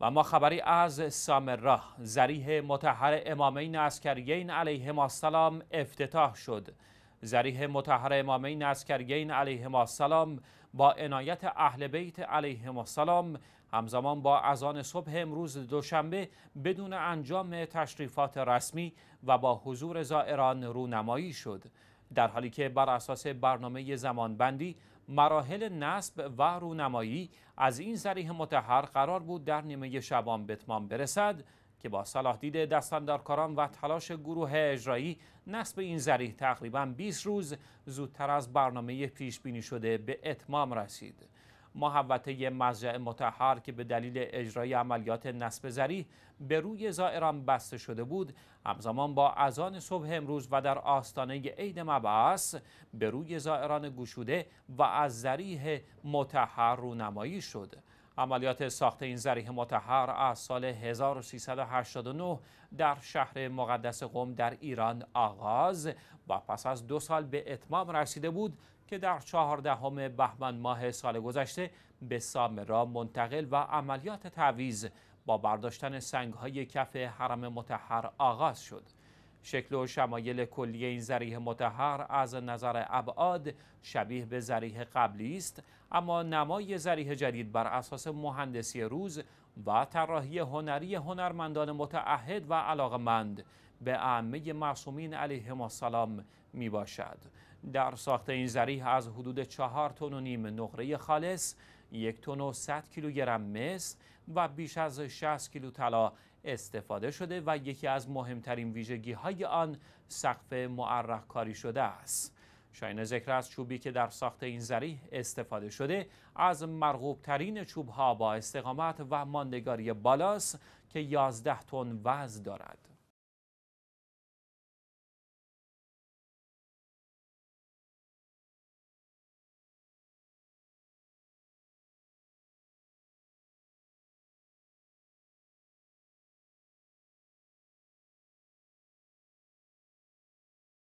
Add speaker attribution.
Speaker 1: و ما خبری از راه، زریح متحر امامین اسکریین علیهم السلام افتتاح شد زریح متحر امامین اسکریین علیهم السلام با عنایت اهل بیت علیهم السلام همزمان با اذان صبح امروز دوشنبه بدون انجام تشریفات رسمی و با حضور زائران رونمایی شد در حالی که بر اساس برنامه زمانبندی مراحل نصب و رونمایی از این ضریح متحر قرار بود در نیمه شبان به اتمام برسد که با صلاح دید دستاندارکاران و تلاش گروه اجرایی نصب این زریح تقریبا 20 روز زودتر از برنامه پیش بینی شده به اتمام رسید. محوطه مزرع متحر که به دلیل اجرای عملیات نصب زری به روی زائران بسته شده بود همزمان با اذان صبح امروز و در آستانه عید مبعث به روی زائران گشوده و از زریح متحر رونمایی شد عملیات ساخت این زریح متحر از سال 1389 در شهر مقدس قم در ایران آغاز و پس از دو سال به اتمام رسیده بود که در چهاردهم بهمن ماه سال گذشته به سامرا منتقل و عملیات تعویز با برداشتن سنگهای کف حرم متحر آغاز شد. شکل و شمایل کلی این ذریح متحر از نظر ابعاد شبیه به ذریح قبلی است اما نمای ذریح جدید بر اساس مهندسی روز و طراحی هنری هنرمندان متعهد و علاقمند به اعمه معصومین علیهم السلام می باشد. در ساخت این ذریح از حدود چهار تن و نیم نقره خالص یک تن و 100 کیلوگرم مس و بیش از 60 کیلو طلا استفاده شده و یکی از مهمترین ویژگی های آن سقف معرق کاری شده است. شاین ذکر از چوبی که در ساخت این زریح استفاده شده از مرغوبترین چوب ها با استقامت و ماندگاری بالاست که 11 تن وزن دارد.